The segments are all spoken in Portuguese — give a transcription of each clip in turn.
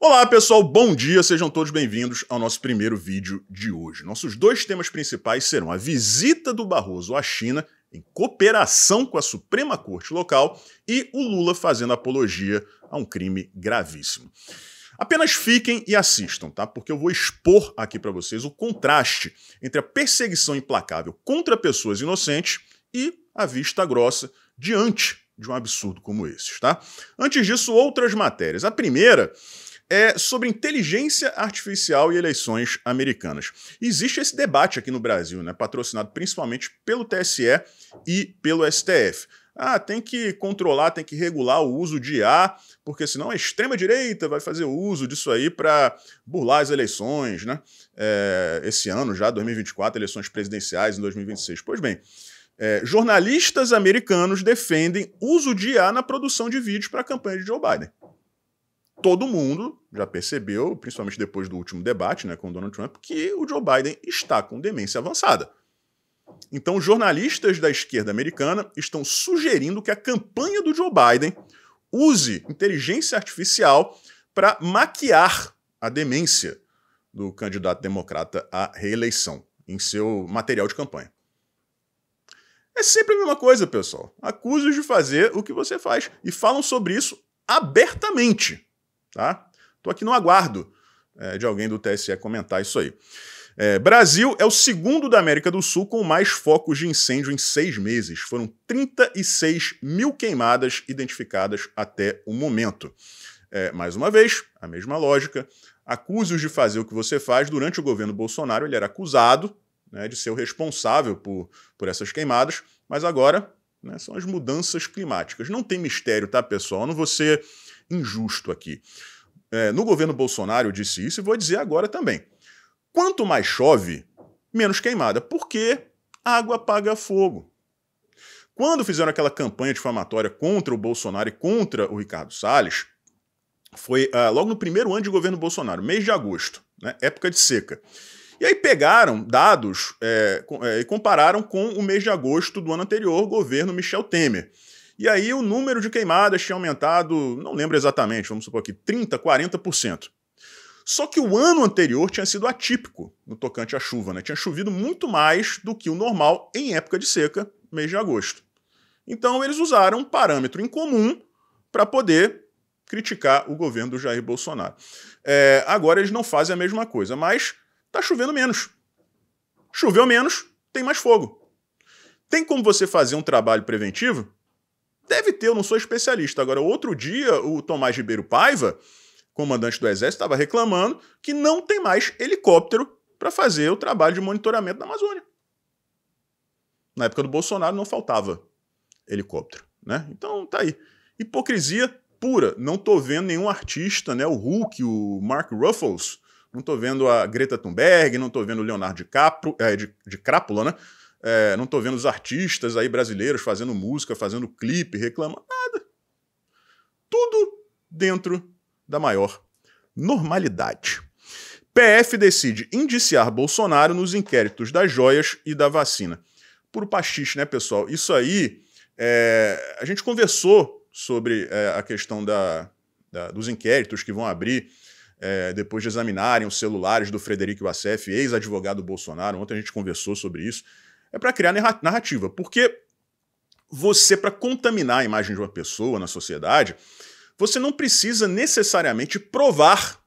Olá pessoal, bom dia, sejam todos bem-vindos ao nosso primeiro vídeo de hoje. Nossos dois temas principais serão a visita do Barroso à China, em cooperação com a Suprema Corte local, e o Lula fazendo apologia a um crime gravíssimo. Apenas fiquem e assistam, tá? Porque eu vou expor aqui para vocês o contraste entre a perseguição implacável contra pessoas inocentes e a vista grossa diante de um absurdo como esse, tá? Antes disso, outras matérias. A primeira é sobre inteligência artificial e eleições americanas. Existe esse debate aqui no Brasil, né, patrocinado principalmente pelo TSE e pelo STF. Ah, tem que controlar, tem que regular o uso de IA, porque senão a extrema-direita vai fazer uso disso aí para burlar as eleições, né? É, esse ano já, 2024, eleições presidenciais em 2026. Pois bem, é, jornalistas americanos defendem uso de IA na produção de vídeos para a campanha de Joe Biden todo mundo já percebeu, principalmente depois do último debate né, com o Donald Trump, que o Joe Biden está com demência avançada. Então, jornalistas da esquerda americana estão sugerindo que a campanha do Joe Biden use inteligência artificial para maquiar a demência do candidato democrata à reeleição em seu material de campanha. É sempre a mesma coisa, pessoal. Acusa-os de fazer o que você faz e falam sobre isso abertamente. Tá? Estou aqui no aguardo é, de alguém do TSE comentar isso aí. É, Brasil é o segundo da América do Sul com mais focos de incêndio em seis meses. Foram 36 mil queimadas identificadas até o momento. É, mais uma vez, a mesma lógica. Acuse-os de fazer o que você faz. Durante o governo Bolsonaro, ele era acusado né, de ser o responsável por, por essas queimadas, mas agora né, são as mudanças climáticas. Não tem mistério, tá, pessoal? não você ser injusto aqui. É, no governo Bolsonaro eu disse isso e vou dizer agora também. Quanto mais chove, menos queimada, porque água apaga fogo. Quando fizeram aquela campanha difamatória contra o Bolsonaro e contra o Ricardo Salles, foi uh, logo no primeiro ano de governo Bolsonaro, mês de agosto, né, época de seca. E aí pegaram dados é, com, é, e compararam com o mês de agosto do ano anterior, governo Michel Temer. E aí o número de queimadas tinha aumentado, não lembro exatamente, vamos supor aqui, 30%, 40%. Só que o ano anterior tinha sido atípico no tocante à chuva, né? Tinha chovido muito mais do que o normal em época de seca, mês de agosto. Então eles usaram um parâmetro incomum para poder criticar o governo do Jair Bolsonaro. É, agora eles não fazem a mesma coisa, mas está chovendo menos. Choveu menos, tem mais fogo. Tem como você fazer um trabalho preventivo Deve ter, eu não sou especialista. Agora, outro dia, o Tomás Ribeiro Paiva, comandante do Exército, estava reclamando que não tem mais helicóptero para fazer o trabalho de monitoramento da Amazônia. Na época do Bolsonaro não faltava helicóptero, né? Então tá aí. Hipocrisia pura. Não tô vendo nenhum artista, né? O Hulk, o Mark Ruffles, não tô vendo a Greta Thunberg, não tô vendo o Leonardo DiCaprio, é, eh, de, de Crápula, né? é, não estou vendo os artistas aí brasileiros fazendo música, fazendo clipe, reclamando, nada. Tudo dentro da maior normalidade. PF decide indiciar Bolsonaro nos inquéritos das joias e da vacina. Por pastiche, né, pessoal? Isso aí, é, a gente conversou sobre é, a questão da, da, dos inquéritos que vão abrir é, depois de examinarem os celulares do Frederico Wassef, ex-advogado Bolsonaro. Ontem a gente conversou sobre isso é para criar narrativa. Porque você, para contaminar a imagem de uma pessoa na sociedade, você não precisa necessariamente provar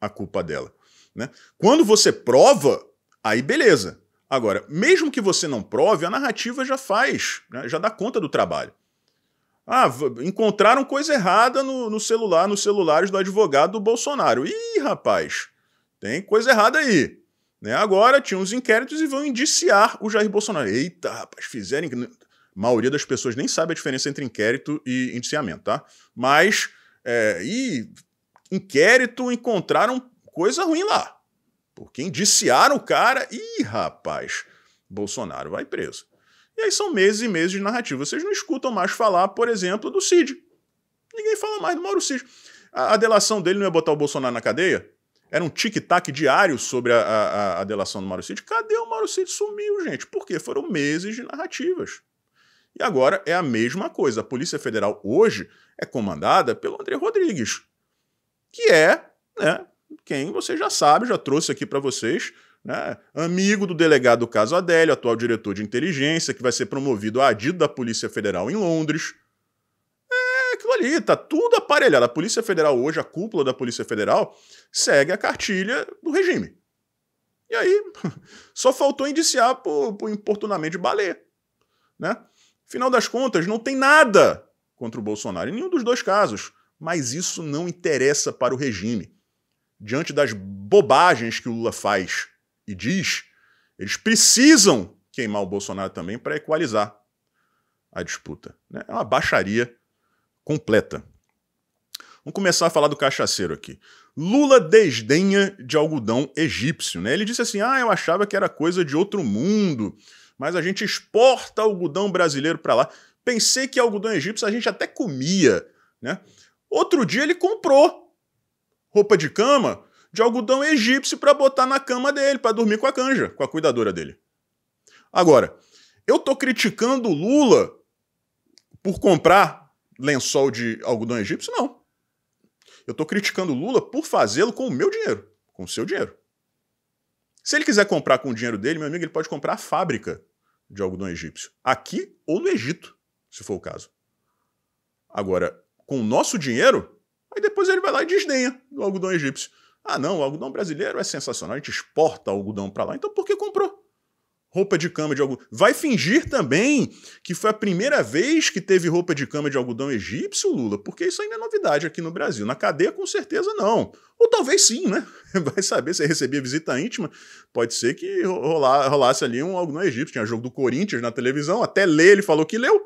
a culpa dela. Né? Quando você prova, aí beleza. Agora, mesmo que você não prove, a narrativa já faz, né? já dá conta do trabalho. Ah, encontraram coisa errada no, no celular, nos celulares do advogado do Bolsonaro. Ih, rapaz, tem coisa errada aí. Né? Agora tinham os inquéritos e vão indiciar o Jair Bolsonaro. Eita, rapaz, fizerem. A maioria das pessoas nem sabe a diferença entre inquérito e indiciamento, tá? Mas. É, e inquérito encontraram coisa ruim lá. Porque indiciaram o cara. e, rapaz, Bolsonaro vai preso. E aí são meses e meses de narrativa. Vocês não escutam mais falar, por exemplo, do Cid. Ninguém fala mais do Mauro Cid. A, a delação dele não ia botar o Bolsonaro na cadeia? Era um tic-tac diário sobre a, a, a, delação do Mauro Cid. Cadê o Mauro Cid sumiu, gente? Porque foram meses de narrativas. E agora é a mesma coisa. A Polícia Federal hoje é comandada pelo André Rodrigues, que é né, quem você já sabe, já trouxe aqui para vocês, né, amigo do delegado do caso Adélio, atual diretor de inteligência, que vai ser promovido a adido da Polícia Federal em Londres ali, tá tudo aparelhado. A Polícia Federal hoje, a cúpula da Polícia Federal, segue a cartilha do regime. E aí, só faltou indiciar por, por importunamento de baleia. Né? Final das contas, não tem nada contra o Bolsonaro, em nenhum dos dois casos. Mas isso não interessa para o regime. Diante das bobagens que o Lula faz e diz, eles precisam queimar o Bolsonaro também para equalizar a disputa. Né? É uma baixaria completa. Vamos começar a falar do cachaceiro aqui. Lula desdenha de algodão egípcio, né? Ele disse assim: "Ah, eu achava que era coisa de outro mundo, mas a gente exporta algodão brasileiro para lá. Pensei que algodão egípcio a gente até comia, né? Outro dia ele comprou roupa de cama de algodão egípcio para botar na cama dele, para dormir com a canja, com a cuidadora dele. Agora, eu tô criticando o Lula por comprar lençol de algodão egípcio? Não. Eu estou criticando Lula por fazê-lo com o meu dinheiro, com o seu dinheiro. Se ele quiser comprar com o dinheiro dele, meu amigo, ele pode comprar a fábrica de algodão egípcio, aqui ou no Egito, se for o caso. Agora, com o nosso dinheiro, aí depois ele vai lá e desdenha do algodão egípcio. Ah, não, o algodão brasileiro é sensacional, a gente exporta algodão para lá, então por que comprou? roupa de cama de algodão. Vai fingir também que foi a primeira vez que teve roupa de cama de algodão egípcio, Lula, porque isso ainda é novidade aqui no Brasil. Na cadeia, com certeza, não. Ou talvez sim, né? Vai saber se recebia visita íntima. Pode ser que rolar, rolasse ali um algodão egípcio. Tinha jogo do Corinthians na televisão, até ler ele falou que leu.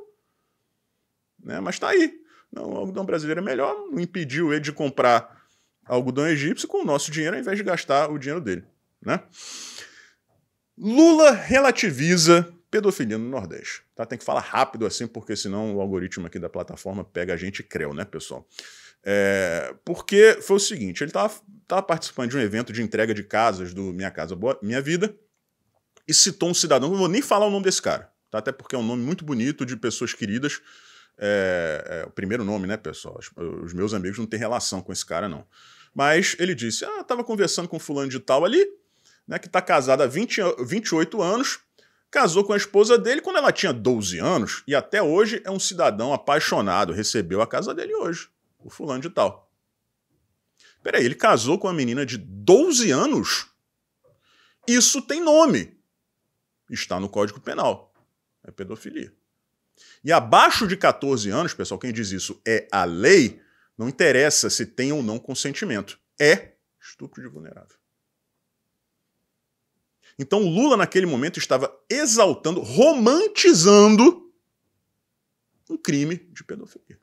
Né? Mas tá aí. Não, o algodão brasileiro é melhor, não impediu ele de comprar algodão egípcio com o nosso dinheiro ao invés de gastar o dinheiro dele, né? Lula relativiza pedofilia no Nordeste. Tá? Tem que falar rápido assim, porque senão o algoritmo aqui da plataforma pega a gente creu, né, pessoal? É, porque foi o seguinte: ele estava participando de um evento de entrega de casas do Minha Casa Boa, Minha Vida e citou um cidadão, não vou nem falar o nome desse cara, tá? até porque é um nome muito bonito de pessoas queridas. É, é, o primeiro nome, né, pessoal? Os, os meus amigos não têm relação com esse cara, não. Mas ele disse: Ah, estava conversando com fulano de tal ali, né, que está casada há 20, 28 anos, casou com a esposa dele quando ela tinha 12 anos e até hoje é um cidadão apaixonado, recebeu a casa dele hoje, o fulano de tal. Peraí, ele casou com uma menina de 12 anos? Isso tem nome. Está no Código Penal. É pedofilia. E abaixo de 14 anos, pessoal, quem diz isso é a lei, não interessa se tem ou não consentimento. É estupro de vulnerável. Então Lula, naquele momento, estava exaltando, romantizando um crime de pedofilia.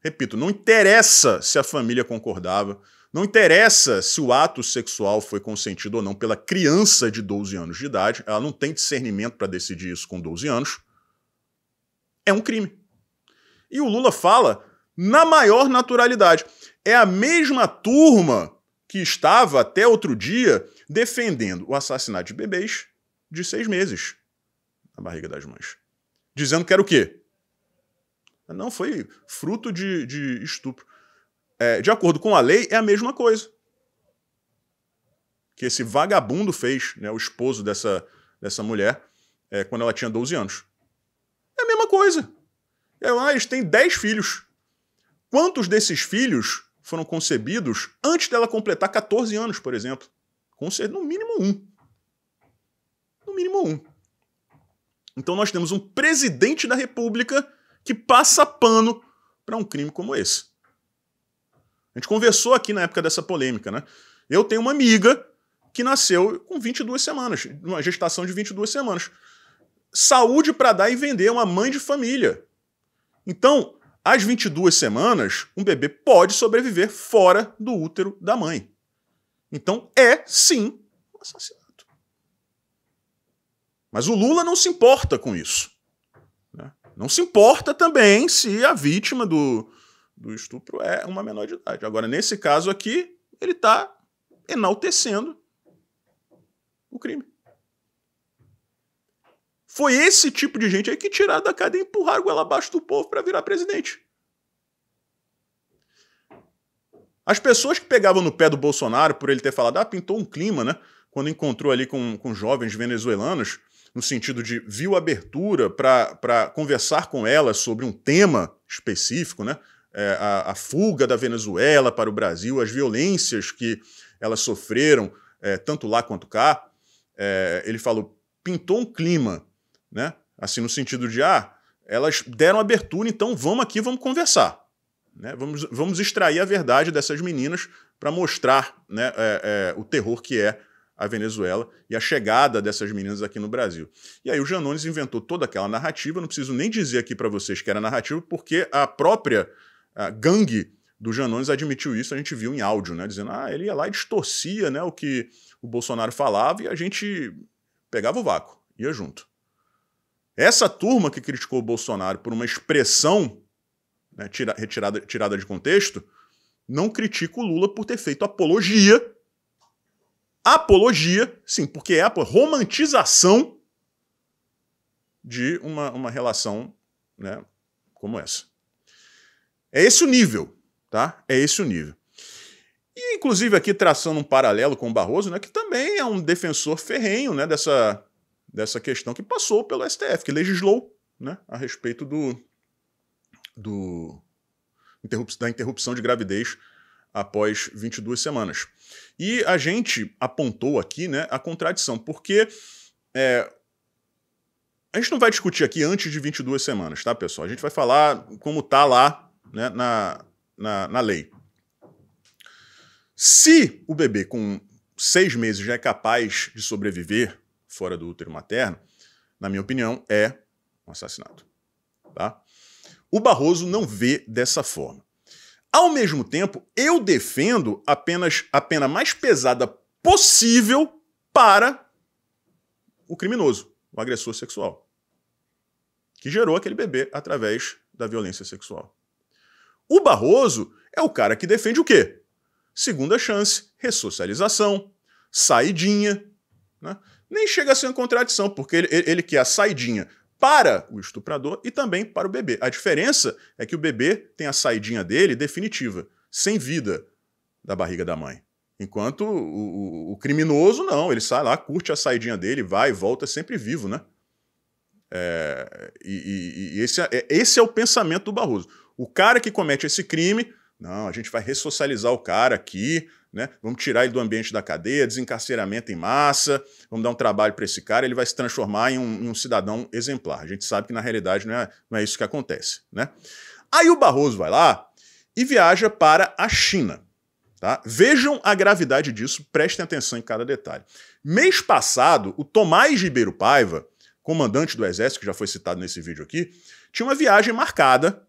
Repito, não interessa se a família concordava, não interessa se o ato sexual foi consentido ou não pela criança de 12 anos de idade, ela não tem discernimento para decidir isso com 12 anos. É um crime. E o Lula fala na maior naturalidade. É a mesma turma que estava até outro dia defendendo o assassinato de bebês de seis meses na barriga das mães. Dizendo que era o quê? Não, foi fruto de, de estupro. É, de acordo com a lei, é a mesma coisa. Que esse vagabundo fez, né, o esposo dessa, dessa mulher, é, quando ela tinha 12 anos. É a mesma coisa. É, ah, eles têm 10 filhos. Quantos desses filhos foram concebidos antes dela completar 14 anos, por exemplo. Concedido no mínimo um. No mínimo um. Então nós temos um presidente da República que passa pano para um crime como esse. A gente conversou aqui na época dessa polêmica, né? Eu tenho uma amiga que nasceu com 22 semanas, uma gestação de 22 semanas. Saúde para dar e vender, é uma mãe de família. Então, às 22 semanas, um bebê pode sobreviver fora do útero da mãe. Então é, sim, um assassinato. Mas o Lula não se importa com isso. Né? Não se importa também se a vítima do, do estupro é uma menor de idade. Agora, nesse caso aqui, ele está enaltecendo o crime. Foi esse tipo de gente aí que tiraram da cadeia e empurraram ela abaixo do povo para virar presidente. As pessoas que pegavam no pé do Bolsonaro por ele ter falado, ah, pintou um clima, né? Quando encontrou ali com, com jovens venezuelanos, no sentido de viu abertura para conversar com elas sobre um tema específico, né? É, a, a, fuga da Venezuela para o Brasil, as violências que elas sofreram, é, tanto lá quanto cá. É, ele falou, pintou um clima né? Assim, no sentido de, ah, elas deram abertura, então vamos aqui, vamos conversar. Né? Vamos, vamos extrair a verdade dessas meninas para mostrar né, é, é, o terror que é a Venezuela e a chegada dessas meninas aqui no Brasil. E aí o Janones inventou toda aquela narrativa, não preciso nem dizer aqui para vocês que era narrativa, porque a própria a gangue do Janones admitiu isso, a gente viu em áudio, né, dizendo, ah, ele ia lá e distorcia né, o que o Bolsonaro falava e a gente pegava o vácuo, ia junto. Essa turma que criticou o Bolsonaro por uma expressão né, tira, retirada, tirada de contexto, não critica o Lula por ter feito apologia. Apologia, sim, porque é a romantização de uma, uma relação né, como essa. É esse o nível, tá? É esse o nível. E, inclusive, aqui traçando um paralelo com o Barroso, né, que também é um defensor ferrenho né, dessa dessa questão que passou pelo STF, que legislou né, a respeito do, do da interrupção de gravidez após 22 semanas. E a gente apontou aqui né, a contradição, porque é, a gente não vai discutir aqui antes de 22 semanas, tá, pessoal? A gente vai falar como tá lá né, na, na, na lei. Se o bebê com seis meses já é capaz de sobreviver fora do útero materno, na minha opinião, é um assassinato. Tá? O Barroso não vê dessa forma. Ao mesmo tempo, eu defendo apenas a pena mais pesada possível para o criminoso, o agressor sexual, que gerou aquele bebê através da violência sexual. O Barroso é o cara que defende o quê? Segunda chance, ressocialização, saidinha. Né? nem chega a ser uma contradição, porque ele, ele, ele quer é a saidinha para o estuprador e também para o bebê. A diferença é que o bebê tem a saidinha dele definitiva, sem vida, da barriga da mãe. Enquanto o, o, o criminoso, não, ele sai lá, curte a saidinha dele, vai e volta é sempre vivo, né? É, e, e, e esse, é, esse é o pensamento do Barroso. O cara que comete esse crime, não, a gente vai ressocializar o cara aqui, né? Vamos tirar ele do ambiente da cadeia, desencarceramento em massa, vamos dar um trabalho para esse cara, ele vai se transformar em um, em um, cidadão exemplar. A gente sabe que na realidade não é, não é isso que acontece, né? Aí o Barroso vai lá e viaja para a China. Tá? Vejam a gravidade disso, prestem atenção em cada detalhe. Mês passado, o Tomás Ribeiro Paiva, comandante do Exército, que já foi citado nesse vídeo aqui, tinha uma viagem marcada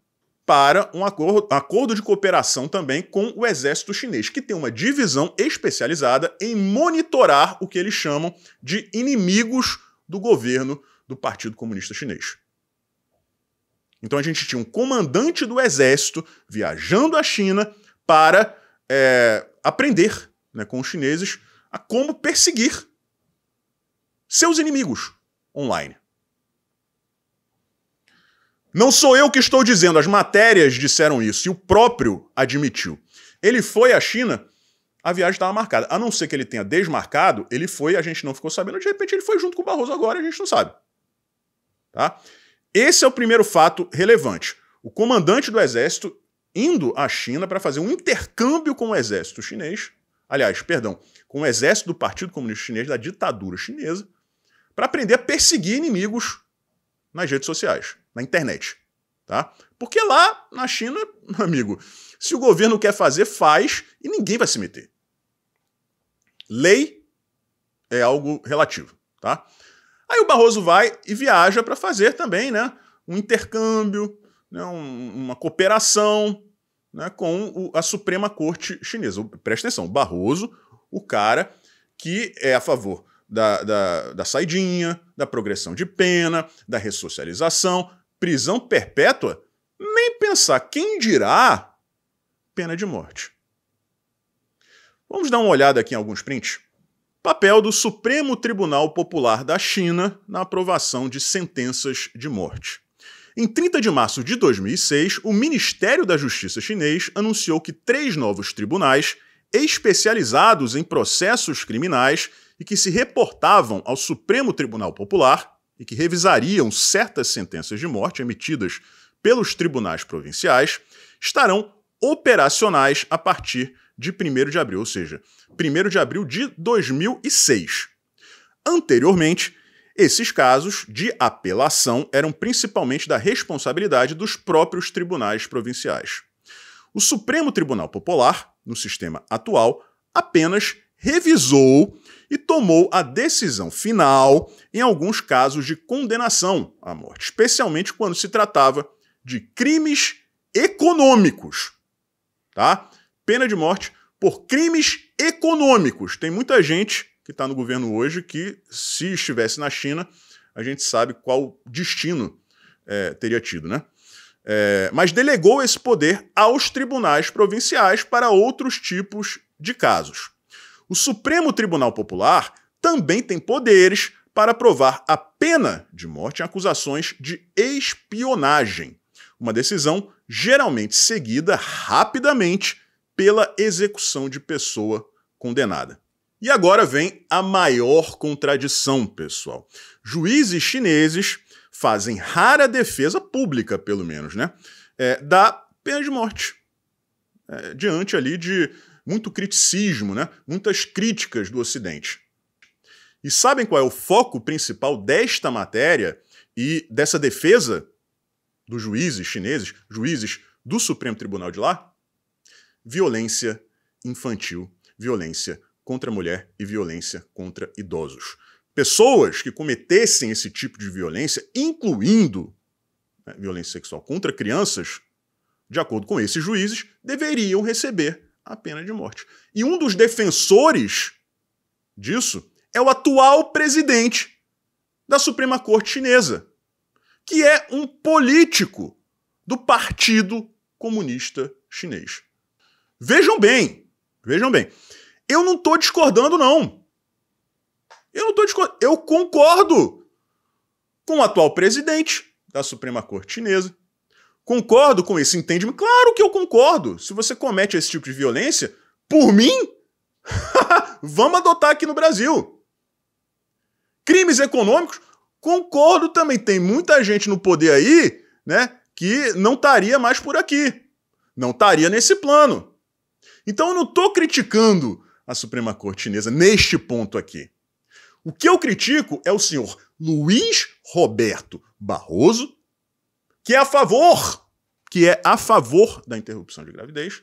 para um acordo, acordo de cooperação também com o exército chinês, que tem uma divisão especializada em monitorar o que eles chamam de inimigos do governo do Partido Comunista Chinês. Então a gente tinha um comandante do exército viajando à China para é, aprender né, com os chineses a como perseguir seus inimigos online. Não sou eu que estou dizendo, as matérias disseram isso e o próprio admitiu. Ele foi à China, a viagem estava marcada. A não ser que ele tenha desmarcado, ele foi, a gente não ficou sabendo, de repente ele foi junto com o Barroso agora, a gente não sabe. Tá? Esse é o primeiro fato relevante. O comandante do exército indo à China para fazer um intercâmbio com o exército chinês, aliás, perdão, com o exército do Partido Comunista Chinês, da ditadura chinesa, para aprender a perseguir inimigos nas redes sociais na internet. Tá? Porque lá na China, amigo, se o governo quer fazer, faz e ninguém vai se meter. Lei é algo relativo. Tá? Aí o Barroso vai e viaja para fazer também né, um intercâmbio, né, um, uma cooperação né, com o, a Suprema Corte Chinesa. Presta atenção, o Barroso, o cara que é a favor da, da, da saidinha, da progressão de pena, da ressocialização, prisão perpétua, nem pensar. Quem dirá pena de morte? Vamos dar uma olhada aqui em alguns prints. Papel do Supremo Tribunal Popular da China na aprovação de sentenças de morte. Em 30 de março de 2006, o Ministério da Justiça chinês anunciou que três novos tribunais, especializados em processos criminais e que se reportavam ao Supremo Tribunal Popular, e que revisariam certas sentenças de morte emitidas pelos tribunais provinciais estarão operacionais a partir de 1 de abril, ou seja, 1 de abril de 2006. Anteriormente, esses casos de apelação eram principalmente da responsabilidade dos próprios tribunais provinciais. O Supremo Tribunal Popular, no sistema atual, apenas revisou e tomou a decisão final em alguns casos de condenação à morte, especialmente quando se tratava de crimes econômicos. Tá? Pena de morte por crimes econômicos. Tem muita gente que está no governo hoje que, se estivesse na China, a gente sabe qual destino é, teria tido, né? É, mas delegou esse poder aos tribunais provinciais para outros tipos de casos o Supremo Tribunal Popular também tem poderes para aprovar a pena de morte em acusações de espionagem, uma decisão geralmente seguida rapidamente pela execução de pessoa condenada. E agora vem a maior contradição, pessoal. Juízes chineses fazem rara defesa pública, pelo menos, né? É, da pena de morte. É, diante ali de muito criticismo, né? muitas críticas do Ocidente. E sabem qual é o foco principal desta matéria e dessa defesa dos juízes chineses, juízes do Supremo Tribunal de lá? Violência infantil, violência contra a mulher e violência contra idosos. Pessoas que cometessem esse tipo de violência, incluindo né, violência sexual contra crianças, de acordo com esses juízes, deveriam receber a pena de morte. E um dos defensores disso é o atual presidente da Suprema Corte Chinesa, que é um político do Partido Comunista Chinês. Vejam bem, vejam bem. Eu não estou discordando, não. Eu não estou discordando. Eu concordo com o atual presidente da Suprema Corte Chinesa, Concordo com isso, entende-me? Claro que eu concordo. Se você comete esse tipo de violência, por mim, vamos adotar aqui no Brasil. Crimes econômicos, concordo também. Tem muita gente no poder aí, né, que não estaria mais por aqui. Não estaria nesse plano. Então eu não estou criticando a Suprema Corte Chinesa neste ponto aqui. O que eu critico é o senhor Luiz Roberto Barroso que é a favor, que é a favor da interrupção de gravidez,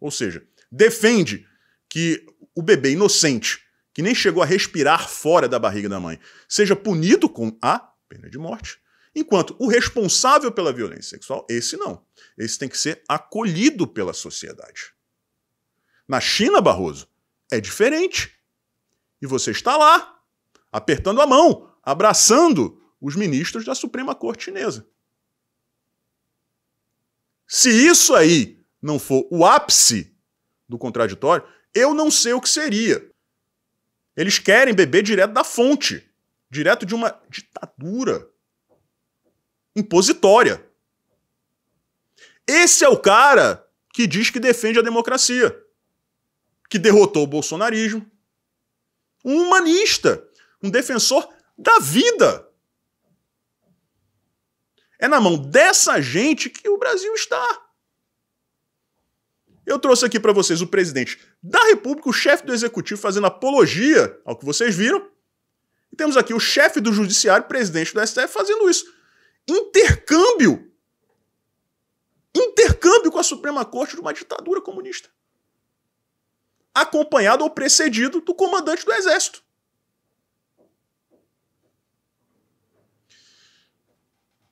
ou seja, defende que o bebê inocente, que nem chegou a respirar fora da barriga da mãe, seja punido com a pena de morte, enquanto o responsável pela violência sexual, esse não. Esse tem que ser acolhido pela sociedade. Na China, Barroso, é diferente. E você está lá, apertando a mão, abraçando os ministros da Suprema Corte Chinesa. Se isso aí não for o ápice do contraditório, eu não sei o que seria. Eles querem beber direto da fonte, direto de uma ditadura impositória. Esse é o cara que diz que defende a democracia, que derrotou o bolsonarismo. Um humanista, um defensor da vida. É na mão dessa gente que o Brasil está. Eu trouxe aqui para vocês o presidente da República, o chefe do executivo, fazendo apologia ao que vocês viram. E temos aqui o chefe do judiciário, presidente do STF, fazendo isso. Intercâmbio. Intercâmbio com a Suprema Corte de uma ditadura comunista. Acompanhado ou precedido do comandante do Exército.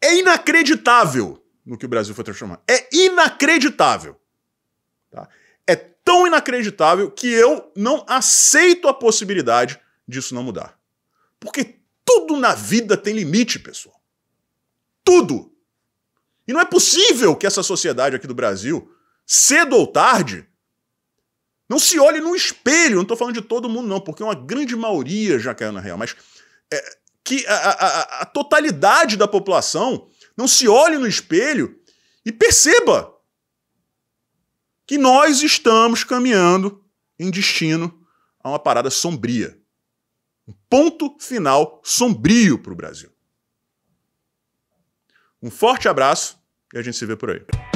É inacreditável no que o Brasil foi transformando. É inacreditável. Tá? É tão inacreditável que eu não aceito a possibilidade disso não mudar. Porque tudo na vida tem limite, pessoal. Tudo. E não é possível que essa sociedade aqui do Brasil, cedo ou tarde, não se olhe no espelho. Não estou falando de todo mundo, não, porque uma grande maioria já caiu na real. Mas é, que a, a, a totalidade da população não se olhe no espelho e perceba que nós estamos caminhando em destino a uma parada sombria. Um ponto final sombrio para o Brasil. Um forte abraço e a gente se vê por aí.